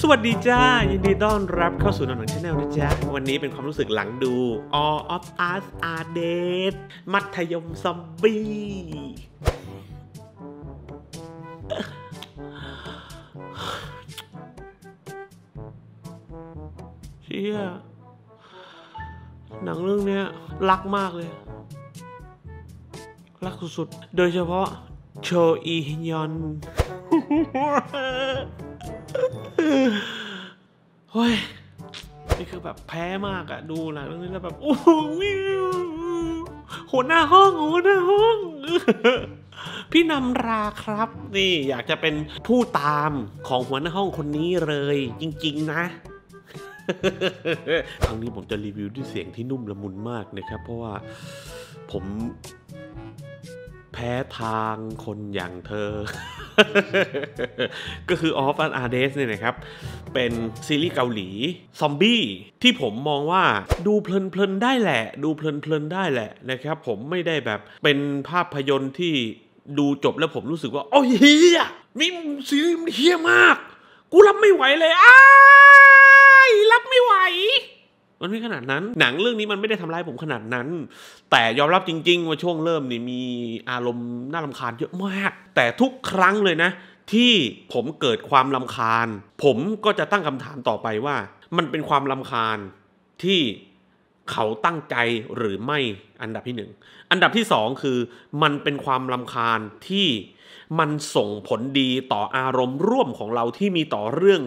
สวัสดีจ้า ยินดีต้อนรับเข้าสู่นอนหนังชาแนลนะจ๊ะวันนี้เป็นความรู้สึกหลังดู All of Us Are Dead มัธยมซอมบี้เชี่ยหนังเรื่องนี้รักมากเลย รักสุดๆ โดยเฉพาะโชอีฮยอนเฮ้ยนี่คือแบบแพ้มากอะดูหลังเรื่องนี้แล้วแบบโอ้โหวิวหัวหน้าห้องหัวหน้าห้อง พี่นำราครับ นี่อยากจะเป็นผู้ตามของหัวหน้าห้องคนนี้เลย จริงๆนะ ครั้งนี้ผมจะรีวิวด้วยเสียงที่นุ่มละมุนมากนะครับ เพราะว่าผมแพ้ทางคนอย่างเธอ ก็คือ Off and a r d e s เนี่ยนะครับ เป็นซีรีส์เกาหลี ซอมบี้ ที่ผมมองว่าดูเพลินๆ ได้แหละ ดูเพลินๆได้แหละนะครับผมไม่ได้แบบเป็นภาพยนตร์ที่ดูจบแล้วผมรู้สึกว่าโอ้ยเฮียมีซีรีส์มันเฮียมาก กูรับไม่ไหวเลยอ้ารับไม่ไหวมันไม่ขนาดนั้น หนังเรื่องนี้มันไม่ได้ทำร้ายผมขนาดนั้น แต่ยอมรับจริงๆว่าช่วงเริ่มนี่มีอารมณ์น่าลำคาญเยอะมาก แต่ทุกครั้งเลยนะ ที่ผมเกิดความลำคาญ ผมก็จะตั้งคำถามต่อไปว่า มันเป็นความลำคาญที่เขาตั้งใจหรือไม่อันดับที่หนึ่งอันดับที่สองคือ มันเป็นความลำคาญที่มันส่งผลดีต่ออารมณ์ร่วมของเราที่มีต่อเรื่อง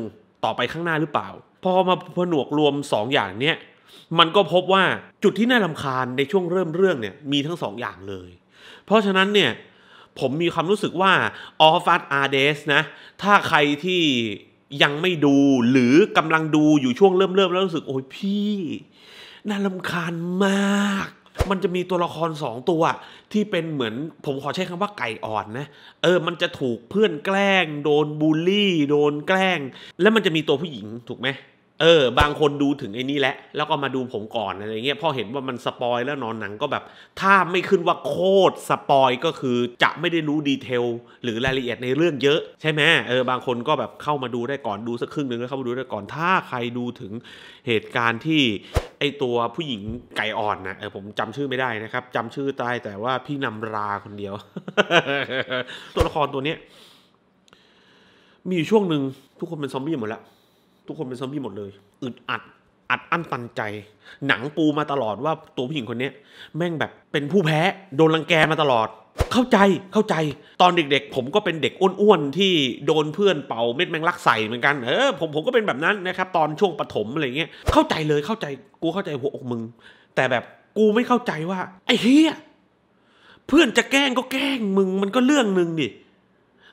ต่อไปข้างหน้าหรือเปล่าพอมาผนวกรวม2ออย่างเนี้ยมันก็พบว่าจุดที่น่าลำคาญในช่วงเริ่มเรื่องเนี่ย มีทั้ง2ออย่างเลย เพราะฉะนั้นเนี่ย ผมมีความรู้สึกว่า All f a s a r d e s นะ ถ้าใครที่ยังไม่ดูหรือกำลังดูอยู่ช่วงเริ่มเริ่มแล้วรู้สึกโอ้ยพี่ น่าลำคาญมาก มันจะมีตัวละครสองตัว ที่เป็นเหมือน ผมขอใช้คำว่าไก่อ่อนนะ เออมันจะถูกเพื่อนแกล้ง โดนบูลลี่ โดนแกล้ง แล้วมันจะมีตัวผู้หญิงถูกไหมเออบางคนดูถึงไอ้นี่แหละแล้วก็มาดูผมก่อนอะไรเงี้ยพอเห็นว่ามันสปอยแล้วนอนหนังก็แบบ ถ้าไม่ขึ้นว่าโคตรสปอยก็คือจะไม่ได้รู้ดีเทลหรือรายละเอียดในเรื่องเยอะ ใช่ไหมเออบางคนก็แบบเข้ามาดูได้ก่อนดูสักครึ่งหนึ่งแล้วเข้ามาดูได้ก่อน ถ้าใครดูถึงเหตุการณ์ที่ไอตัวผู้หญิงไก่อ่อนนะเออผม จำชื่อไม่ได้นะครับ จำชื่อตายแต่ว่าพี่นำราคนเดียว ตัวละครตัวเนี้ย มีอยู่ช่วงหนึ่งทุกคนเป็นซอมบี้หมดแล้วทุกคนเป็นซอมบี้หมดเลยอึดอัดอัดอั้นตันใจ หนังปูมาตลอดว่าตัวผู้หญิงคนนี้แม่งแบบเป็นผู้แพ้ โดนรังแกมาตลอด เข้าใจเข้าใจ ตอนเด็กๆผมก็เป็นเด็กอ้วนๆที่โดนเพื่อนเป่าเม็ดแมงลักใส่เหมือนกันเออผมผมก็เป็นแบบนั้นนะครับตอนช่วงปฐมอะไรเงี้ยเข้าใจเลยเข้าใจกูเข้าใจหัวอกมึง แต่แบบกูไม่เข้าใจว่า ไอ้เฮียเพื่อนจะแกล้งก็แกล้งมึง มันก็เรื่องหนึ่งดิ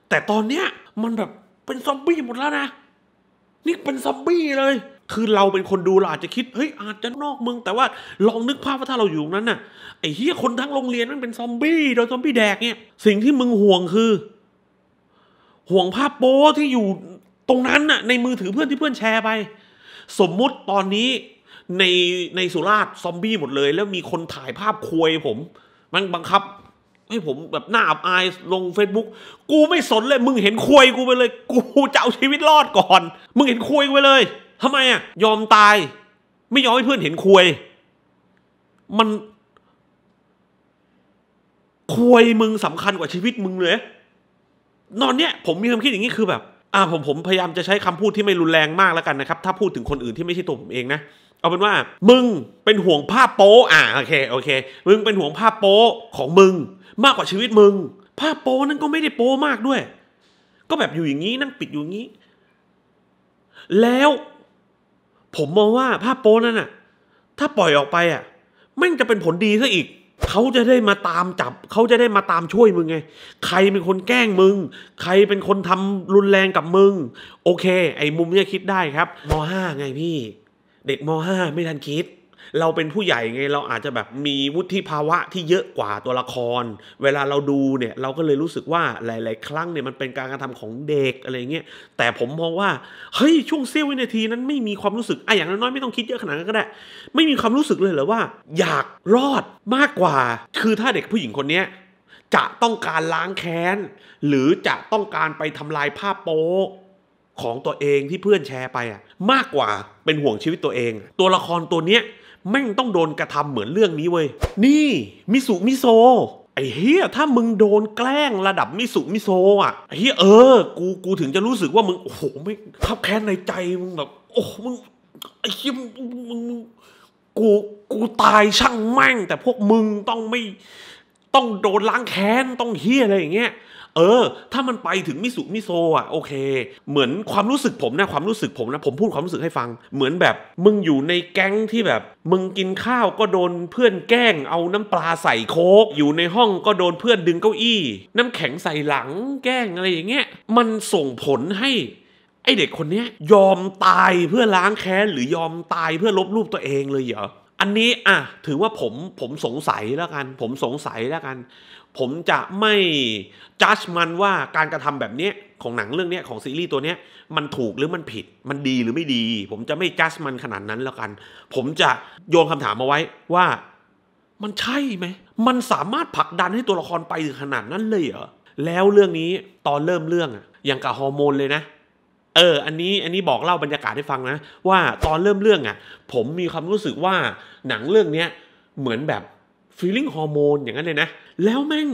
แต่ตอนเนี้ยมันแบบเป็นซอมบี้หมดแล้วนะนี่เป็นซอมบี้เลย คือเราเป็นคนดูเราอาจจะคิด เฮ้ย อาจจะนอกเมืองแต่ว่า ลองนึกภาพว่าถ้าเราอยู่ตรงนั้นน่ะ ไอ้เฮียคนทั้งโรงเรียน มันเป็นซอมบี้ โดยซอมบี้แดกเนี่ย สิ่งที่มึงห่วงคือ ห่วงภาพโป้ที่อยู่ตรงนั้นน่ะ ในมือถือเพื่อนที่เพื่อนแชร์ไป สมมุติตอนนี้ในในสุราษฎร์ซอมบี้หมดเลย แล้วมีคนถ่ายภาพควยผม มันบังคับให้ผมแบบหน้าอับอายลง Facebook กูไม่สนเลยมึงเห็นควยกูไปเลย กูจะเอาชีวิตรอดก่อน มึงเห็นควยกูไปเลยทำไมอ่ะยอมตาย ไม่ยอมให้เพื่อนเห็นควย มัน ควยมึงสำคัญกว่าชีวิตมึงเลย นอนเนี้ยผมมีความคิดอย่างนี้คือแบบ อ่าผมผมพยายาม จะใช้คำพูดที่ไม่รุนแรงมากแล้วกันนะครับ ถ้าพูดถึงคนอื่นที่ไม่ใช่ตัวผมเองนะเอาเป็นว่า มึงเป็นห่วงภาพโป๊อ่าโอเคโอเค มึงเป็นห่วงภาพโป๊ของมึงมากกว่าชีวิตมึง ภาพโป้นั่นก็ไม่ได้โป้มากด้วย ก็แบบอยู่อย่างนี้นั่งปิดอยู่อย่างนี้ แล้ว ผมมองว่าภาพโป้นั่นน่ะ ถ้าปล่อยออกไป อ่ะแม่งจะเป็นผลดีซะอีก เขาจะได้มาตามจับเขาจะได้มาตามช่วยมึงไง ใครเป็นคนแกล้งมึง ใครเป็นคนทำรุนแรงกับมึง โอเค ไอ้มุมเนี้ยคิดได้ครับม .5 ไงพี่ เด็กม .5 ไม่ทันคิดเราเป็นผู้ใหญ่ไงเราอาจจะแบบมีวุฒิภาวะที่เยอะกว่าตัวละคร เวลาเราดูเนี่ย เราก็เลยรู้สึกว่าหลายๆ ครั้งเนี่ยมันเป็นการกระทำของเด็กอะไรเงี้ยแต่ผมมองว่าเฮ้ยช่วงเซี่ยววินาทีนั้นไม่มีความรู้สึกอะอย่างน้อยๆไม่ต้องคิดเยอะขนาดนั้นก็ได้ ไม่มีความรู้สึกเลยเหรอว่า อยากรอดมากกว่าคือถ้าเด็กผู้หญิงคนเนี้ยจะต้องการล้างแค้นหรือจะต้องการไปทำลายภาพโป๊ของตัวเองที่เพื่อนแชร์ไปอะมากกว่าเป็นห่วงชีวิตตัวเอง ตัวละครตัวเนี้ยแม่งต้องโดนกระทำเหมือนเรื่องนี้เว้ย นี่ มิสุมิโซไอ้เฮียถ้ามึงโดนแกล้งระดับมิสุมิโซอ่ะไอ้เฮียเออ กู กูถึงจะรู้สึกว่ามึง โอ้โหไม่ทับแค้นในใจมึงแบบ โอ้ มึง ไอ้เฮียมึงกู กูตายช่างแม่ง แต่พวกมึงต้องไม่ ต้องโดนล้างแค้น ต้องเฮียอะไรอย่างเงี้ยเออ ถ้ามันไปถึงมิสุมิโซอ่ะโอเค เหมือนความรู้สึกผมนะความรู้สึกผมนะผมพูดความรู้สึกให้ฟัง เหมือนแบบ มึงอยู่ในแก๊งที่แบบ มึงกินข้าวก็โดน เพื่อนแกล้งเอาน้ำปลาใส่โคกอยู่ในห้องก็โดนเพื่อนดึงเก้าอี้ น้ำแข็งใส่หลังแกล้งอะไรอย่างเงี้ย มันส่งผลให้ ไอเด็กคนนี้ยอมตายเพื่อล้างแค้นหรือยอมตายเพื่อลบรูปตัวเองเลยเหรอ อันนี้อ่ะถือว่าผมผมสงสัยแล้วกันผมสงสัยแล้วกันผมจะไม่จัดมันว่าการกระทำแบบนี้ของหนังเรื่องนี้ของซีรีส์ตัวนี้มันถูกหรือมันผิดมันดีหรือไม่ดี ผมจะไม่จัดมันขนาดนั้นแล้วกัน ผมจะโยงคำถามมาไว้ ว่า มันใช่ไหมมันสามารถผลักดันให้ตัวละครไปถึงขนาดนั้นเลยเหรอแล้วเรื่องนี้ตอนเริ่มเรื่องอะอย่างกับฮอร์โมนเลยนะ เออ อันนี้อันนี้บอกเล่าบรรยากาศให้ฟังนะว่าตอนเริ่มเรื่องอะผมมีความรู้สึกว่าหนังเรื่องเนี้ย เหมือนแบบฟีลิ่งฮอร์โมนอย่างนั้นเลยนะแล้วแม่ง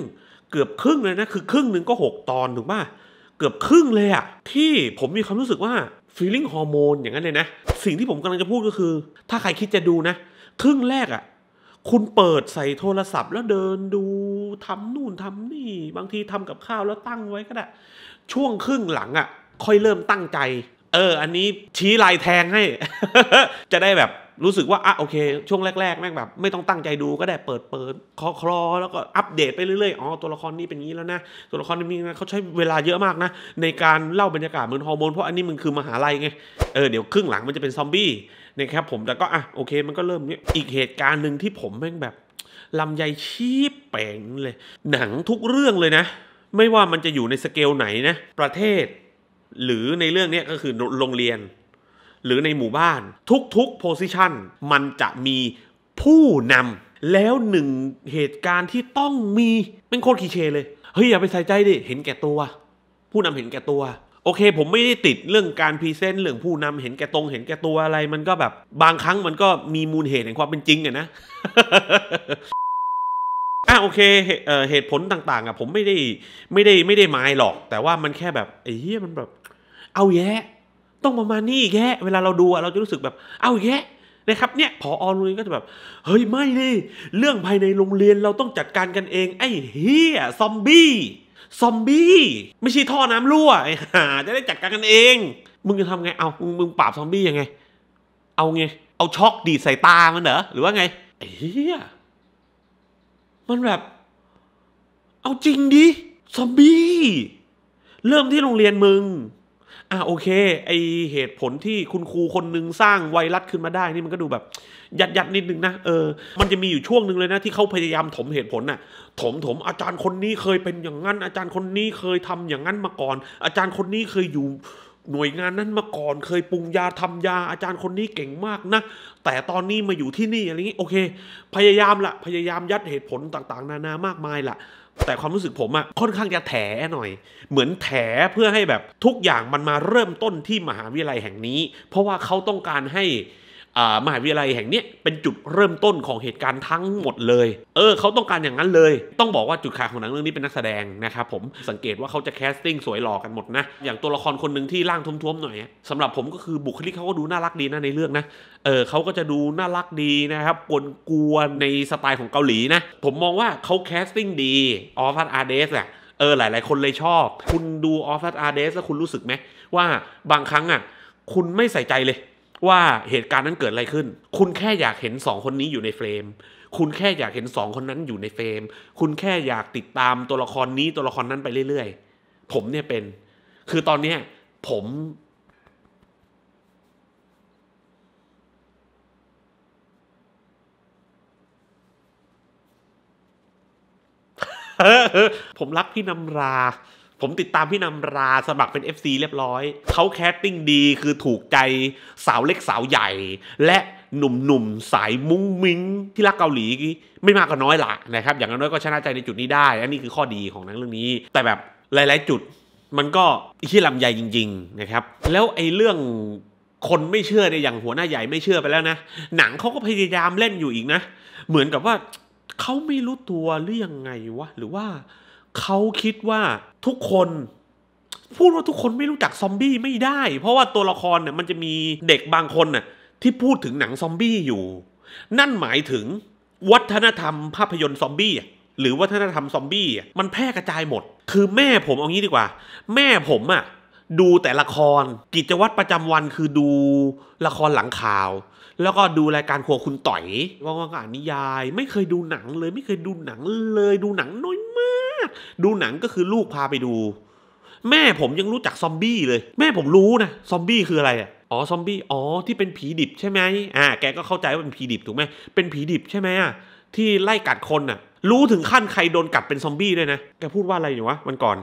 เกือบครึ่งเลยนะ คือครึ่งหนึ่งก็6ตอนถูกป่ะ เกือบครึ่งเลยอะที่ผมมีความรู้สึกว่าฟีลิ่งฮอร์โมนอย่างนั้นเลยนะ สิ่งที่ผมกำลังจะพูดก็คือ ถ้าใครคิดจะดูนะ ครึ่งแรกอะคุณเปิดใส่โทรศัพท์แล้วเดินดูทำนู่นทำนี่ บางทีทำกับข้าวแล้วตั้งไว้ก็ได้ ช่วงครึ่งหลังอะค่อยเริ่มตั้งใจ เออ อันนี้ชี้ลายแทงให้จะได้แบบรู้สึกว่า อ่ะโอเค ช่วงแรกๆ แม่งแบบ ไม่ต้องตั้งใจดู ก็ได้เปิดเปิดคอคลอแล้วก็อัปเดตไปเรื่อยๆ อ๋อ ตัวละครนี้เป็นงี้แล้วนะ ตัวละครนี้เขาใช้เวลาเยอะมากนะ ในการเล่าบรรยากาศเหมือนฮอร์โมน เพราะอันนี้มันคือมหาลัยไง เออเดี๋ยวครึ่งหลังมันจะเป็นซอมบี้นะครับผม แต่ก็อ่ะโอเค มันก็เริ่มอีกเหตุการณ์หนึ่งที่ผมแม่งแบบลำไยชีพแปงเลย หนังทุกเรื่องเลยนะ ไม่ว่ามันจะอยู่ในสเกลไหนนะ ประเทศ หรือในเรื่องนี้ก็คือโรงเรียนหรือในหมู่บ้าน ทุกๆโพสิชันมันจะมีผู้นำแล้วหนึ่งเหตุการณ์ที่ต้องมี เป็นโคตรคีเชเลย เฮ้ย อย่าไปใส่ใจดิ เห็นแก่ตัว ผู้นำเห็นแก่ตัว โอเค ผมไม่ได้ติดเรื่องการพรีเซนต์เรื่องผู้นำเห็นแก่ตรงเห็นแก่ตัวอะไร มันก็แบบ บางครั้งมันก็มีมูลเหตุแห่งความเป็นจริงอะนะอ่ะโอเค เหตุผลต่างๆ อ่ะ ผมไม่ได้ไม่ได้ไม่ได้หมายหรอก แต่ว่ามันแค่แบบไอ้เหี้ยมันแบบเอาแยะต้องประมาณนี้แย่เวลาเราดูเราจะรู้สึกแบบ เอาแย่นะครับ เนี่ยพออโรงเรียนก็จะแบบ เฮ้ยไม่เลยเรื่องภายในโรงเรียนเราต้องจัดการกันเอง ไอ้เฮียซอมบี้ซอมบี้ไม่ใช่ท่อน้ำรั่วไอ้ห่าจะได้จัดการกันเอง มึงจะทำไง เอามึงมึงปราบซอมบี้ยังไง เอาไง เอาช็อกดีใส่ตามันเหรอหรือว่าไงไอ้เฮียมันแบบ เอาจริงดิซอมบี้เริ่มที่โรงเรียนมึงอ่ะโอเคไอเหตุผลที่คุณครูคนนึงสร้างไวรัสขึ้นมาได้ นี่มันก็ดูแบบยัดยัดนิดนึงนะ เออ มันจะมีอยู่ช่วงหนึ่งเลยนะ ที่เขาพยายามถมเหตุผลน่ะ ถมถมอาจารย์คนนี้เคยเป็นอย่างนั้น อาจารย์คนนี้เคยทำอย่างนั้นมาก่อน อาจารย์คนนี้เคยอยู่หน่วยงานนั้นมาก่อน เคยปรุงยาทำยาอาจารย์คนนี้เก่งมากนะแต่ตอนนี้มาอยู่ที่นี่อะไรงี้โอเค พยายามละพยายามยัดเหตุผลต่างๆ นานามากมายละแต่ความรู้สึกผมอะค่อนข้างจะแถหน่อย เหมือนแถเพื่อให้แบบ ทุกอย่างมันมาเริ่มต้นที่มหาวิทยาลัยแห่งนี้ เพราะว่าเขาต้องการให้มหาวิทยาลัยแห่งนี้เป็นจุดเริ่มต้นของเหตุการณ์ทั้งหมดเลย เออเขาต้องการอย่างนั้นเลย ต้องบอกว่าจุดขายของหนังเรื่องนี้เป็นนักแสดง นะครับผม สังเกตว่าเขาจะแคสติ้งสวยหล่อกันหมดนะ อย่างตัวละครคนหนึ่งที่ร่างท้วมๆ หน่อย สำหรับผมก็คือบุคลิกเขาก็ดูน่ารักดีนะในเรื่องนะ เออเขาก็จะดูน่ารักดีนะครับกวนกวในสไตล์ของเกาหลีนะ ผมมองว่าเขาแคสติ้งดีออฟฟัตอาร์เดสแหละเออหลายๆ คนเลยชอบ คุณดูออฟฟัตอาร์เดสแล้วคุณรู้สึกไหมว่าบางครั้งอ่ะคุณไม่ใส่ใจเลยว่าเหตุการณ์นั้นเกิดอะไรขึ้น คุณแค่อยากเห็นสองคนนี้อยู่ในเฟรม คุณแค่อยากเห็นสองคนนั้นอยู่ในเฟรม คุณแค่อยากติดตามตัวละครนี้ ตัวละครนั้นไปเรื่อย ๆ ผมเนี่ยเป็น คือตอนเนี้ย ผม ผมรักพี่นำราผมติดตามพี่นำราสมัครเป็น FC เรียบร้อย เขาแคสติ้งดี คือถูกใจสาวเล็กสาวใหญ่ และหนุ่มๆสายมุ้งมิ้งที่รักเกาหลีไม่มากก็น้อยละนะครับอย่างน้อยก็ชนะใจในจุดนี้ได้ อันนี้คือข้อดีของหนังเรื่องนี้ แต่แบบหลายๆ จุด มันก็ที่ลำใหญ่จริงๆนะครับ แล้วไอ้เรื่อง คนไม่เชื่อเนี่ยอย่างหัวหน้าใหญ่ ไม่เชื่อไปแล้วนะหนังเขาก็พยายามเล่นอยู่อีกนะเหมือนกับว่าเขาไม่รู้ตัวหรือยังไงวะหรือว่าเขาคิดว่าทุกคน พูดว่าทุกคนไม่รู้จักซอมบี้ไม่ได้ เพราะว่าตัวละครเนี่ยมันจะมีเด็กบางคนน่ะที่พูดถึงหนังซอมบี้อยู่ นั่นหมายถึง วัฒนธรรมภาพยนตร์ซอมบี้หรือวัฒนธรรมซอมบี้มันแพร่กระจายหมด คือแม่ผม เอางี้ดีกว่า แม่ผมอะดูแต่ละครกิจวัตรประจำวันคือดูละครหลังข่าว แล้วก็ดูรายการครัวคุณต่อยว่างๆอ่านนิยาย ไม่เคยดูหนังเลยไม่เคยดูหนังเลยดูหนังน้อยดูหนังก็คือลูกพาไปดู แม่ผมยังรู้จักซอมบี้เลย แม่ผมรู้นะ ซอมบี้คืออะไรอ่ะ อ๋อ ซอมบี้ อ๋อ ที่เป็นผีดิบใช่ไหมอ่า แกก็เข้าใจว่าเป็นผีดิบถูกไหมเป็นผีดิบใช่ไหมอ่ะ ที่ไล่กัดคนอ่ะ รู้ถึงขั้นใครโดนกัดเป็นซอมบี้ด้วยนะ แกพูดว่าอะไรอยู่วะมันก่อน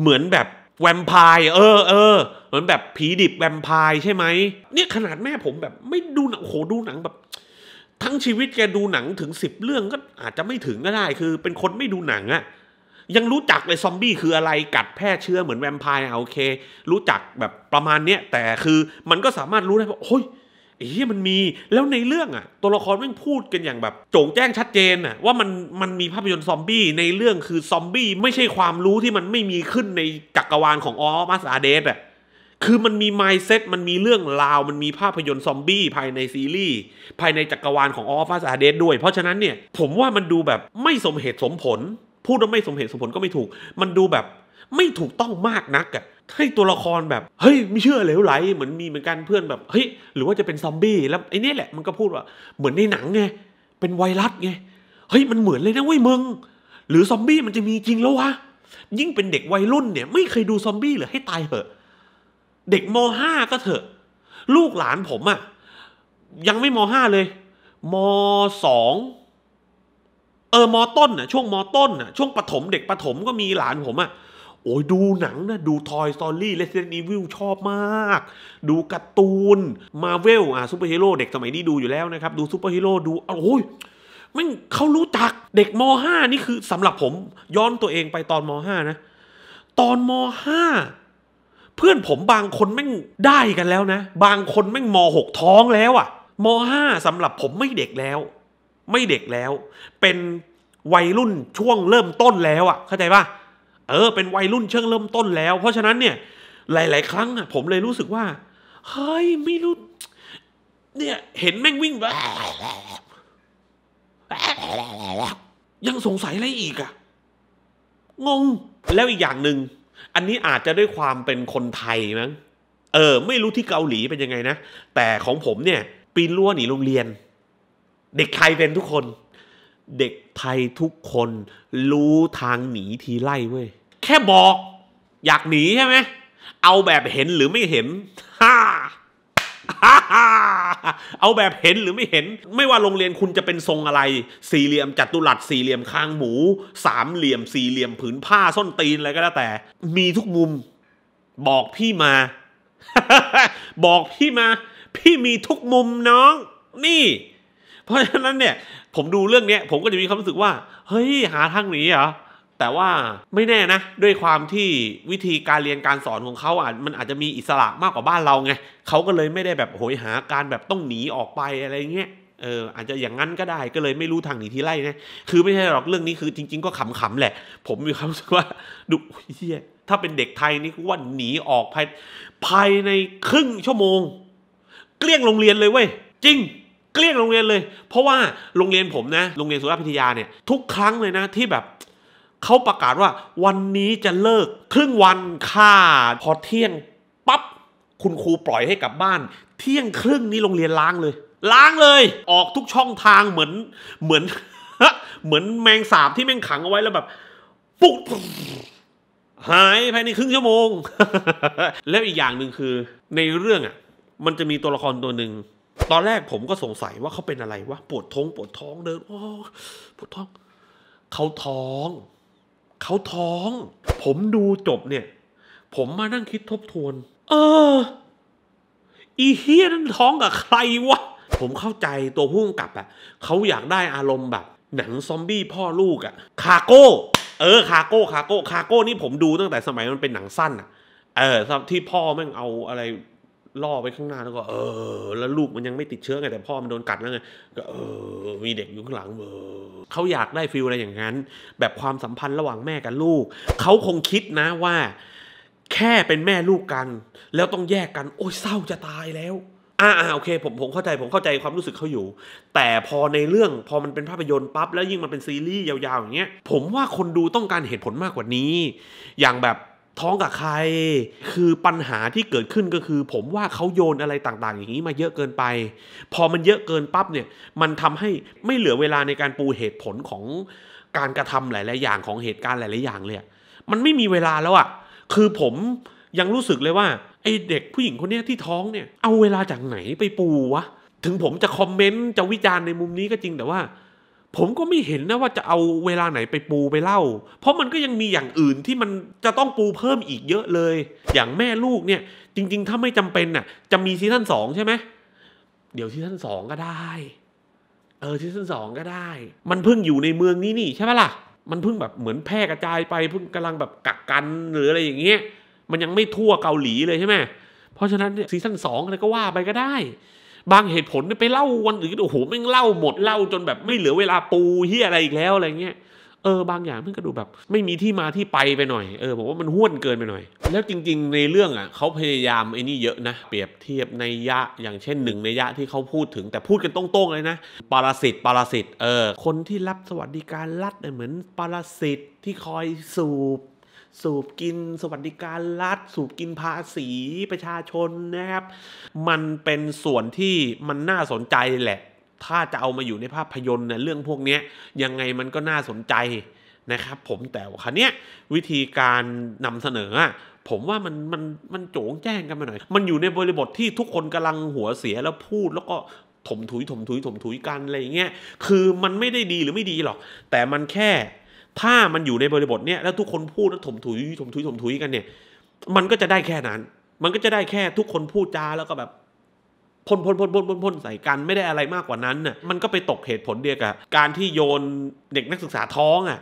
เหมือนแบบแวมไพร์ เออเออ เหมือนแบบผีดิบแวมไพร์ใช่ไหมเนี่ยขนาดแม่ผมแบบไม่ดูหนังโห ดูหนังแบบ ทั้งชีวิตแกดูหนังถึงสิบเรื่องก็อาจจะไม่ถึงก็ได้ คือ เป็นคนไม่ดูหนังอะยังรู้จักเลยซอมบี้คืออะไรกัดแพร่เชื้อเหมือนแวมไพร์โอเค รู้จักแบบประมาณเนี้ยแต่คือมันก็สามารถรู้ได้ว่าโอ้ยไอ้เหี้ย มันมีแล้วในเรื่องอะตัวละครแม่งพูดกันอย่างแบบ โจ่งแจ้งชัดเจนอะว่ามันมันมีภาพยนตร์ซอมบี้ในเรื่องคือซอมบี้ไม่ใช่ความรู้ที่มันไม่มีขึ้นในจักรวาลของออมาสอาเดสอะคือมันมีไมซ์เซ็ตมันมีเรื่องราวมันมีภาพยนตร์ซอมบี้ภายในซีรีส์ภายในจักรวาลของออฟฟาสอาเดสด้วย เพราะฉะนั้นเนี่ย ผมว่ามันดูแบบไม่สมเหตุสมผลพูดว่าไม่สมเหตุสมผลก็ไม่ถูก มันดูแบบ ไม่ถูกต้องมากนักอะให้ตัวละครแบบเฮ้ยไม่เชื่อเหลวไหลเหมือนมีเหมือนกันเพื่อนแบบ เฮ้ยหรือว่าจะเป็นซอมบี้แล้วไอ้นี่แหละมันก็พูดว่าเหมือนในหนังไงเป็นไวรัสไงเฮ้ยมันเหมือนเลยนะเว้ยมึงหรือซอมบี้มันจะมีจริงแล้ววะยิ่งเป็นเด็กวัยรุ่นเนี่ย ไม่เคยดูซอมบี้หรือให้ตายเถอะเด็กมห้าก็เถอะ ลูกหลานผมอะยังไม่มห้าเลยมสองเออมอต้นน่ะช่วงมอต้นน่ะช่วงปฐมเด็กปฐมก็มีหลานผมอะ่ะโอ้ยดูหนังนะดูทอยสตอรี่เลสเตนอีวิลชอบมาก ดูการ์ตูนมาเวลอ่ะซูเปอร์ฮีโร่เด็กสมัยนี้ดูอยู่แล้วนะครับ ดูซูเปอร์ฮีโร่ดู โอ้ยมันเขารู้จักเด็กม .5 นี่คือสำหรับผมย้อนตัวเองไปตอนม .5 นะ ตอนม .5 เพื่อนผมบางคนแม่งได้กันแล้วนะ บางคนแม่งม .6 ท้องแล้วอะ่ะม .5 สำหรับผมไม่เด็กแล้วไม่เด็กแล้ว เป็นวัยรุ่นช่วงเริ่มต้นแล้วอะ่ะ เข้าใจปะเออเป็นวัยรุ่นช่วงเริ่มต้นแล้วเพราะฉะนั้นเนี่ย หลาย ๆ ครั้งอ่ะผมเลยรู้สึกว่าเฮ้ยไม่รู้เนี่ย เห็นแม่งวิ่งแบบยังสงสัยอะไรอีกอะ่ะ งง แล้วอีกอย่างหนึง่งอันนี้อาจจะด้วยความเป็นคนไทยมั้งเออไม่รู้ที่เกาหลีเป็นยังไงนะ แต่ของผมเนี่ยปีนรั้วหนีโรงเรียนเด็กไทยเป็นทุกคน เด็กไทยทุกคน รู้ทางหนีทีไล่เว้ยแค่บอก อยากหนี ใช่ไหมเอาแบบเห็นหรือไม่เห็นฮ่าเอาแบบเห็นหรือไม่เห็น ไม่ว่าโรงเรียนคุณจะเป็นทรงอะไร สี่เหลี่ยมจัตุรัส สี่เหลี่ยมคางหมู สามเหลี่ยม สี่เหลี่ยมผืนผ้าส้นตีน อะไรก็แล้วแต่ มีทุกมุม บอกพี่มาบอกพี่มา พี่มีทุกมุมน้อง นี่เพราะฉะนั้นเนี่ยผมดูเรื่องเนี้ยผมก็จะมีความรู้สึกว่า เฮ้ยหาทางหนีเหรอ แต่ว่าไม่แน่นะ ด้วยความที่วิธีการเรียนการสอนของเขาอ่ะมันอาจจะมีอิสระมากกว่าบ้านเราไงเขาก็เลยไม่ได้แบบโหยหาการแบบต้องหนีออกไปอะไรเงี้ยเอออาจจะอย่างนั้นก็ได้ ก็เลยไม่รู้ทางหนีที่ไล่นะคือไม่ใช่หรอกเรื่องนี้คือจริง ๆ ก็ขำๆแหละ ผมมีความรู้สึกว่าดุเฮียถ้าเป็นเด็กไทยนี่กูว่าหนีออกภายภายในครึ่งชั่วโมง เกลี้ยงโรงเรียนเลยเว้ยจริงเกลี้ยงโรงเรียนเลย เพราะว่าโรงเรียนผมนะโรงเรียนสุราพิทยาเนี่ยทุกครั้งเลยนะที่แบบเขาประกาศว่า วันนี้จะเลิกครึ่งวันค่า พอเที่ยงปั๊บคุณครูปล่อยให้กลับบ้าน เที่ยงครึ่งนี่โรงเรียนล้างเลย ล้างเลย ออกทุกช่องทางเหมือน เหมือนเหมือนแมงสาบที่แม่งขังเอาไว้แล้วแบบ ปุ๊บหายภายในครึ่งชั่วโมง แล้วอีกอย่างหนึ่งคือในเรื่องอ่ะ มันจะมีตัวละครตัวหนึ่งตอนแรกผมก็สงสัยว่าเขาเป็นอะไรวะปวดท้องปวดท้องเดินปวดท้องเขาท้องเขาท้อง ผมดูจบเนี่ย ผมมานั่งคิดทบทวน เอออีเฮียนั่นท้องกับใครวะ ผมเข้าใจตัวพุ่งกลับอะเขาอยากได้อารมณ์แบบ หนังซอมบี้พ่อลูกอะคาโก้ เออคาโก้คาโก้คาโก้นี่ผมดูตั้งแต่สมัยมันเป็นหนังสั้นอะเออที่พ่อแม่งเอาอะไรล่อไปข้างหน้าแล้วก็ เออ แล้วลูกมันยังไม่ติดเชื้อไงแต่พ่อมันโดนกัดแล้วไงก็เออมีเด็กอยู่ข้างหลังเออเขาอยากได้ฟิลอะไรอย่างนั้น แบบความสัมพันธ์ระหว่างแม่กับลูก เขาคงคิดนะว่า แค่เป็นแม่ลูกกัน แล้วต้องแยกกัน โอ้ยเศร้าจะตายแล้วอ่าโอเค ผมผมเข้าใจผมเข้าใจความรู้สึกเขาอยู่ แต่พอในเรื่องพอมันเป็นภาพยนตร์ปั๊บแล้วยิ่งมันเป็นซีรีส์ยาวๆอย่างเงี้ยผมว่าคนดูต้องการเหตุผลมากกว่านี้ อย่างแบบท้องกับใคร คือปัญหาที่เกิดขึ้นก็คือผมว่าเขาโยนอะไรต่างๆ อย่างนี้มาเยอะเกินไป พอมันเยอะเกินปั๊บเนี่ยมันทำให้ไม่เหลือเวลาในการปูเหตุผลของการกระทำหลาย ๆ อย่าง ของเหตุการณ์หลายๆอย่างเลยมันไม่มีเวลาแล้วอะ่ะ คือผมยังรู้สึกเลยว่าไอเด็กผู้หญิงคนนี้ที่ท้องเนี่ยเอาเวลาจากไหนไปปูวะถึงผมจะคอมเมนต์จะวิจารณ์ในมุมนี้ก็จริงแต่ว่าผมก็ไม่เห็นนะว่าจะเอาเวลาไหนไปปูไปเล่า เพราะมันก็ยังมีอย่างอื่นที่มันจะต้องปูเพิ่มอีกเยอะเลย อย่างแม่ลูกเนี่ย จริงๆ ถ้าไม่จำเป็นน่ะ จะมีซีซั่นสองใช่ไหมเดี๋ยวซีซั่นสองก็ได้ เออซีซั่นสองก็ได้ มันเพิ่งอยู่ในเมืองนี้นี่ใช่ไหมล่ะมันเพิ่งแบบเหมือนแพร่กระจายไปเพิ่งกำลังแบบกักกันหรืออะไรอย่างเงี้ยมันยังไม่ทั่วเกาหลีเลยใช่ไหมเพราะฉะนั้นซีซั่นสองอะไรก็ว่าไปก็ได้บางเหตุผลไปเล่าวันอื่นโอ้โหแม่งเล่าหมดเล่าจนแบบไม่เหลือเวลาปูเฮียอะไรอีกแล้วอะไรเงี้ยเออ บางอย่างมันก็ดูแบบ ไม่มีที่มาที่ไปไปหน่อย เออผมว่ามันห้วนเกินไปหน่อย แล้วจริง ๆ ในเรื่องอ่ะเขาพยายามไอ้นี่เยอะนะเปรียบเทียบในยะอย่างเช่นหนึ่งในยะที่เขาพูดถึง แต่พูดกันตรงๆเลยนะปรสิตปรสิตเออคนที่รับสวัสดิการรัฐเหมือนปรสิตที่คอยสูบสูบกินสวัสดิการรัฐ สูบกินภาษีประชาชนนะครับมันเป็นส่วนที่มันน่าสนใจแหละ ถ้าจะเอามาอยู่ในภาพยนตร์เนี่ยเรื่องพวกนี้ ยังไงมันก็น่าสนใจนะครับผมแต่ว่าคันนี้วิธีการนำเสนอ ผมว่ามันมันมันโจงแจ้งกันไปหน่อย มันอยู่ในบริบทที่ทุกคนกำลังหัวเสียแล้วพูด แล้วก็ถมถุยถมถุยถมถุยกันอะไรอย่างเงี้ยคือมันไม่ได้ดีหรือไม่ดีหรอกแต่มันแค่ถ้ามันอยู่ในบริบทเนี้ยแล้วทุกคนพูดแล้วถมถุยถมถุยถมถุยกันเนี่ย มันก็จะได้แค่นั้น มันก็จะได้แค่ทุกคนพูดจาแล้วก็แบบพ่นพ่นพ่นพ่นพ่นพ่นใส่กันไม่ได้อะไรมากกว่านั้นน่ะมันก็ไปตกเหตุผลเดียวกับการที่โยนเด็กนักศึกษาท้องอ่ะ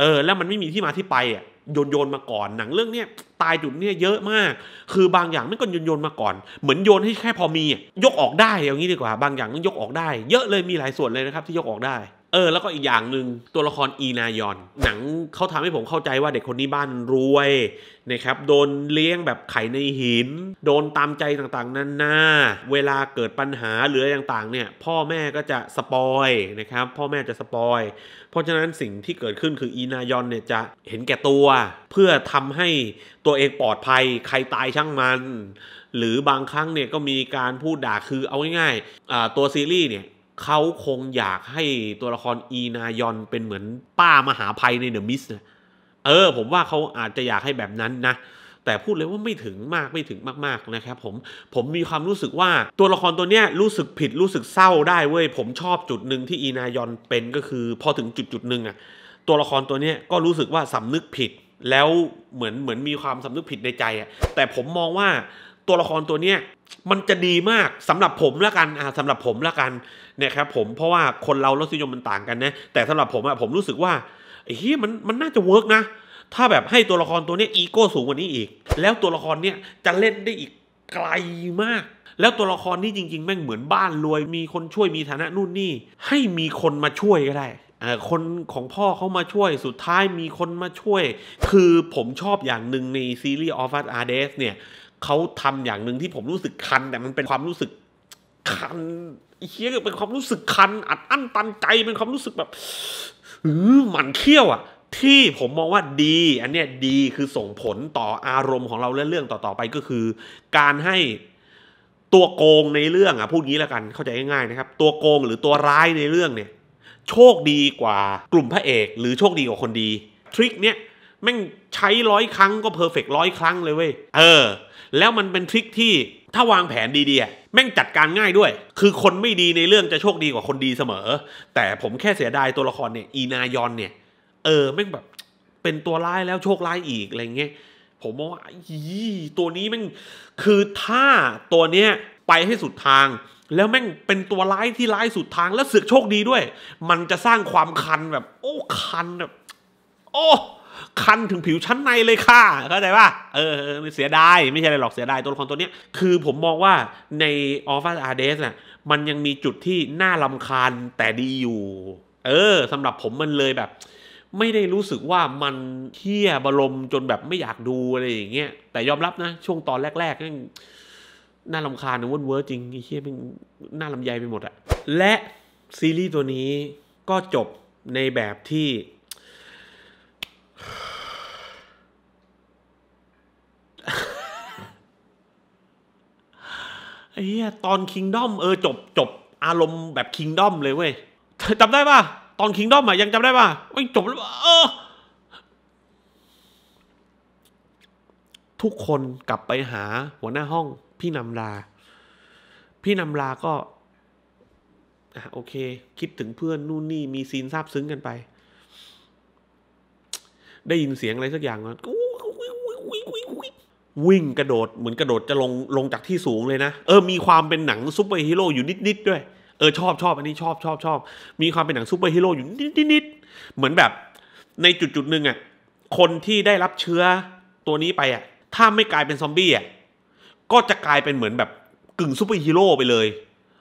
เออ แล้วมันไม่มีที่มาที่ไปอ่ะโยนโยนมาก่อน หนังเรื่องเนี้ยตายจุดเนี้ยเยอะมาก คือบางอย่างมันก็โยนโยนมาก่อน เหมือนโยนให้แค่พอมี ยกออกได้ อย่างนี้ดีกว่าบางอย่างต้องยกออกได้ เยอะเลยมีหลายส่วนเลยนะครับ ที่ยกออกได้เออแล้วก็อีกอย่างหนึ่งตัวละครอีนายอนหนังเขาทำให้ผมเข้าใจว่าเด็กคนนี้บ้านรวยนะครับโดนเลี้ยงแบบไข่ในหิน โดนตามใจต่างๆนั่นหน้า เวลาเกิดปัญหาหรืออะไรต่างๆเนี่ยพ่อแม่ก็จะสปอยนะครับพ่อแม่จะสปอยเพราะฉะนั้นสิ่งที่เกิดขึ้นคืออีนายอนเนี่ยจะเห็นแก่ตัว เพื่อทำให้ตัวเองปลอดภัยใครตายช่างมัน หรือบางครั้งเนี่ยก็มีการพูดด่าคือเอาง่ายๆตัวซีรีส์เนี่ยเขาคงอยากให้ตัวละครอีนายอนเป็นเหมือนป้ามหาภัยในเดอะมิส เออ ผมว่าเขาอาจจะอยากให้แบบนั้นนะ แต่พูดเลยว่าไม่ถึงมากไม่ถึงมากๆนะครับ ผม ผมมีความรู้สึกว่าตัวละครตัวเนี้ยรู้สึกผิดรู้สึกเศร้าได้เว้ย ผมชอบจุดหนึ่งที่อีนายอนเป็นก็คือพอถึงจุดจุดหนึ่งอะตัวละครตัวเนี้ยก็รู้สึกว่าสำนึกผิด แล้วเหมือนเหมือนมีความสำนึกผิดในใจอะ แต่ผมมองว่าตัวละครตัวเนี้ยมันจะดีมากสำหรับผมละกันอ่าสำหรับผมละกันนะครับผมเพราะว่าคนเรารสนิยมมันต่างกันนะ แต่สำหรับผมอะผมรู้สึกว่าเฮ้ยมันมันน่าจะเวิร์กนะ ถ้าแบบให้ตัวละครตัวนี้อีโก้สูงกว่านี้อีก แล้วตัวละครเนี้ยจะเล่นได้อีกไกลมาก แล้วตัวละครนี้จริง ๆ แม่งเหมือนบ้านรวยมีคนช่วยมีฐานะนู่นนี่ให้มีคนมาช่วยก็ได้คนของพ่อเขามาช่วยสุดท้ายมีคนมาช่วย คือผมชอบอย่างหนึ่งในซีรีส์ Of Us Are d e a เนี่ยเขาทำอย่างหนึ่งที่ผมรู้สึกคันแต่มันเป็นความรู้สึกคันอีเคี้ยเป็นความรู้สึก คันอัดอั้นตันใจเป็นความรู้สึกแบบอือหมันเคี้ยวอ่ะที่ผมมองว่าดี อันเนี้ยดีคือส่งผลต่ออารมณ์ของเราและเรื่องต่อๆไปก็คือ การให้ตัวโกงในเรื่องอ่ะพูดงี้แล้วกันเข้าใจง่ายๆนะครับ ตัวโกงหรือตัวร้ายในเรื่องเนี่ย โชคดีกว่ากลุ่มพระเอก หรือโชคดีกว่าคนดีทริคเนี้ยแม่งใช้ร้อยครั้งก็เพอร์เฟกร้อยครั้ง เลยเว้ย เออ แล้วมันเป็นทริคที่ถ้าวางแผนดีๆแม่งจัดการง่ายด้วย คือคนไม่ดีในเรื่องจะโชคดีกว่าคนดีเสมอ แต่ผมแค่เสียดายตัวละครเนี่ย อีนายอนเนี่ย เออแม่งแบบเป็นตัวร้ายแล้วโชคร้ายอีก อะไรเงี้ยผมว่าอีตัวนี้แม่งคือถ้าตัวเนี้ยไปให้สุดทาง แล้วแม่งเป็นตัวร้ายที่ร้ายสุดทาง แล้วเสือกโชคดีด้วย มันจะสร้างความคันแบบ โอ้คันแบบโอ้คันถึงผิวชั้นในเลยค่ะ เข้าใจป่ะ เออเสียดายไม่ใช่อะไรหรอกเสียดายตัวละครตัวเนี้ยคือผมมองว่าในออฟฟิศอาร์เดสน่ะ มันยังมีจุดที่น่าลำคาญแต่ดีอยู่ เออสำหรับผมมันเลยแบบ ไม่ได้รู้สึกว่ามันเที่ยบรมจนแบบไม่อยากดูอะไรอย่างเงี้ยแต่ยอมรับนะ ช่วงตอนแรกๆนั่นน่าลำคาญนะวุ่นเวร์จริงไอ้เที่ยมันน่าลำยายไปหมดอะและซีรีส์ตัวนี้ก็จบในแบบที่ไอ้เหียตอนคิงด้อมเออ จบจบ อารมณ์แบบคิงด้อมเลยเว้ยจำได้ปะตอนคิงด้อมอะยังจำได้ปะไม่จบแล้วเออ ทุกคนกลับไปหาหัวหน้าห้องพี่นำลาพี่นำลาก็ อ่ะโอเค คิดถึงเพื่อน นู่นนี่มีซีนซาบซึ้งกันไป ได้ยินเสียงอะไรสักอย่างก็วิ่งกระโดดเหมือนกระโดดจะลงลงจากที่สูงเลยนะเออ มีความเป็นหนังซูเปอร์ฮีโร่อยู่นิดๆด้วยเออชอบชอบอันนี้ชอบชอบชอบมีความเป็นหนังซูเปอร์ฮีโร่อยู่นิดๆเหมือนแบบในจุดจุดหนึ่งอ่ะคนที่ได้รับเชื้อตัวนี้ไปอ่ะถ้าไม่กลายเป็นซอมบี้อ่ะก็จะกลายเป็นเหมือนแบบกึ่งซูเปอร์ฮีโร่ไปเลย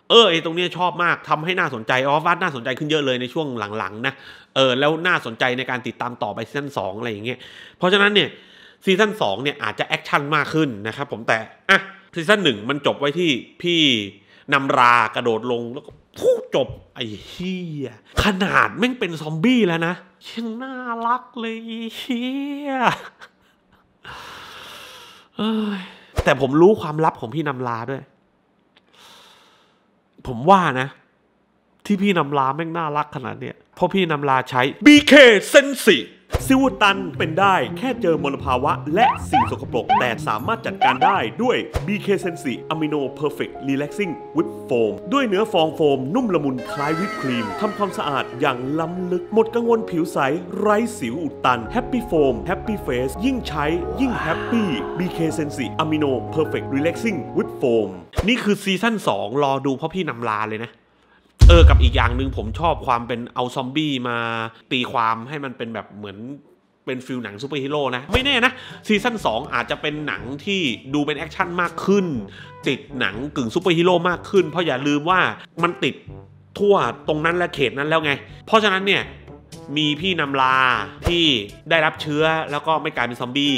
เออไอตรงนี้ชอบมากทำให้น่าสนใจออฟวาดน่าสนใจขึ้นเยอะเลยในช่วงหลังๆนะเออแล้วน่าสนใจในการติดตามต่อไปซีซั่นสองอะไรอย่างเงี้ยเพราะฉะนั้นเนี่ยซีซั่น2เนี่ย อาจจะแอคชั่น มากขึ้นนะครับผมแต่ อ่ะซีซั่นหนึ่งมันจบไว้ที่พี่นำรากระโดดลงแล้วก็พุงจบ ไอ้เฮียขนาดแม่งเป็นซอมบี้แล้วนะ ยังน่ารักเลยเฮียแต่ผมรู้ความลับของพี่นำลาด้วย ผมว่านะ ที่พี่นำลาแม่งน่ารักขนาดเนี้ยเพราะพี่นำลาใช้ BK Sensi ซิวตันเป็นได้แค่เจอมลภาวะและสิ่งสกปรก แต่สามารถจัดการได้ด้วย BK Sensi Amino Perfect Relaxing Whip Foam ด้วยเนื้อฟองโฟมนุ่มละมุนคล้ายวิปครีมทำความสะอาดอย่างล้ำลึกหมดกังวลผิวใส ไร้สิวอุดตัน Happy Foam Happy Face ยิ่งใช้ยิ่งแฮปปี้ BK Sensi Amino Perfect Relaxing Whip Foam นี่คือซีซั่น2 รอดูเพราะพี่นำลาเลยนะเออกับอีกอย่างหนึ่งผมชอบความเป็นเอาซอมบี้มาตีความให้มันเป็นแบบเหมือนเป็นฟิลหนังซูเปอร์ฮีโร่นะไม่แน่นะซีซั่น2อาจจะเป็นหนังที่ดูเป็นแอคชั่นมากขึ้นติดหนังกึ่งซูเปอร์ฮีโร่มากขึ้นเพราะอย่าลืมว่ามันติดทั่วตรงนั้นและเขตนั้นแล้วไง เพราะฉะนั้นเนี่ย มีพี่นำลาที่ได้รับเชื้อแล้วก็ไม่กลายเป็นซอมบี้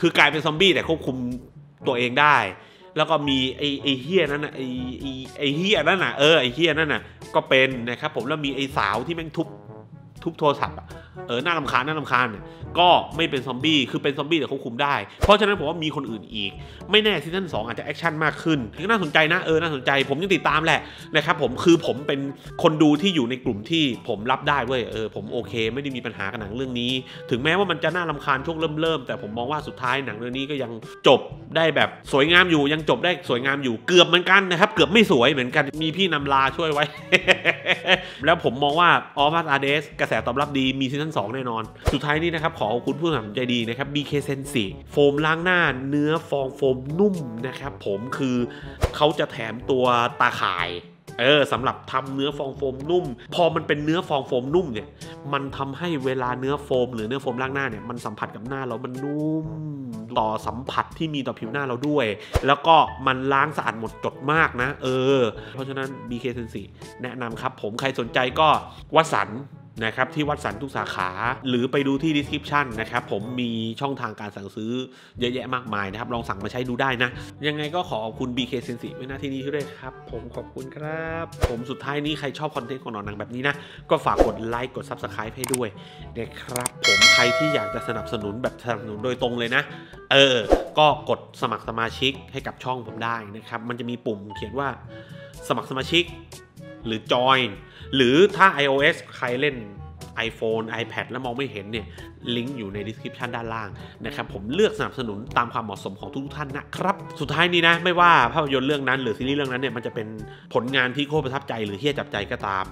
คือกลายเป็นซอมบี้แต่ควบคุมตัวเองได้แล้วก็มีไอ้ไอ้เฮียนั่นน่ะไอ้ไอ้ไอ้เฮียนั่นน่ะเออไอ้เฮียนั่นน่ะก็เป็นนะครับผมแล้วมีไอ้สาวที่แม่งทุบทุบโทรศัพท์อ่ะเออหน้าลำคาญหน้าลำคาญนก็ไม่เป็นซอมบี้ คือเป็นซอมบี้แต่ควบคุมได้ เพราะฉะนั้นผมว่ามีคนอื่นอีก ไม่แน่ซีซั่นสองอาจจะแอคชั่นมากขึ้นก็น่าสนใจนะ เออ น่าสนใจ ผมยังติดตามแหละ นะครับผม คือผมเป็นคนดูที่อยู่ในกลุ่มที่ผมรับได้เว้ยเออผมโอเค ไม่ได้มีปัญหากับหนังเรื่องนี้ ถึงแม้ว่ามันจะน่าลำคาญช่วงเริ่มๆแต่ผมมองว่าสุดท้ายหนังเรื่องนี้ก็ยังจบได้แบบสวยงามอยู่ยังจบได้สวยงามอยู่เกือบเหมือนกันนะครับเกือบไม่สวยเหมือนกันมีพี่นำลาช่วยไว้ แล้วผมมองว่าออมาอาเดสกระแสตอบรับดีมีซีซั่นั่น2แน่นอน สุดท้ายนี้นะครับขอขอบคุณผู้สนับสนุนใจดีนะครับ BK Sensi โฟมล้างหน้าเนื้อฟองโฟมนุ่มนะครับผมคือเขาจะแถมตัวตาข่ายเออสำหรับทำเนื้อฟองโฟมนุ่ม พอมันเป็นเนื้อฟองโฟมนุ่มเนี่ยมันทำให้เวลาเนื้อโฟมหรือเนื้อโฟมล่างหน้าเนี่ยมันสัมผัสกับหน้าเรามันนุ่มต่อสัมผัสที่มีต่อผิวหน้าเราด้วย แล้วก็มันล้างสะอาดหมดจดมากนะเออเพราะฉะนั้น BK Sensi แนะนำครับ ผมใครสนใจก็วัสันนะครับ ที่วัดสันทุกสาขาหรือไปดูที่ดีสคริปชันนะครับ ผมมีช่องทางการสั่งซื้อเยอะแยะมากมายนะครับ ลองสั่งมาใช้ดูได้นะ ยังไงก็ขอขอบคุณ BK เซนสิไว้นะาที่นี้ด้วยครับ ผมขอบคุณครับ ผมสุดท้ายนี้ใครชอบคอนเทนต์ของหนอนนังแบบนี้นะ ก็ฝากกดไลค์กดซับสไครป์ให้ด้วยนะครับ ผมใครที่อยากจะสนับสนุนแบบสนับสนุนโดยตรงเลยนะเออก็กดสมัครสมาชิกให้กับช่องผมได้นะครับมันจะมีปุ่มเขียนว่าสมัครสมาชิกหรือ Join หรือถ้า iOS ใครเล่น iPhone iPad แล้วมองไม่เห็นเนี่ย ลิงก์อยู่ใน description ด้านล่าง นะครับ ผมเลือกสนับสนุนตามความเหมาะสมของทุกท่านนะครับ สุดท้ายนี้นะ ไม่ว่าภาพยนตร์เรื่องนั้นหรือซีรีส์เรื่องนั้นเนี่ย มันจะเป็นผลงานที่โคตรประทับใจหรือเฮี้ยจับใจก็ตาม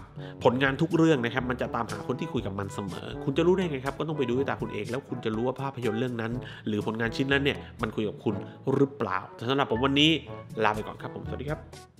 ผลงานทุกเรื่องนะครับ มันจะตามหาคนที่คุยกับมันเสมอ คุณจะรู้ได้ไงครับ ก็ต้องไปดูด้วยตาคุณเอง แล้วคุณจะรู้ว่าภาพยนตร์เรื่องนั้น หรือผลงานชิ้นนั้นเนี่ย มันคุยกับคุณหรือเปล่าสำหรับผมวันนี้ลาไปก่อนครับ ผม สวัสดีครับ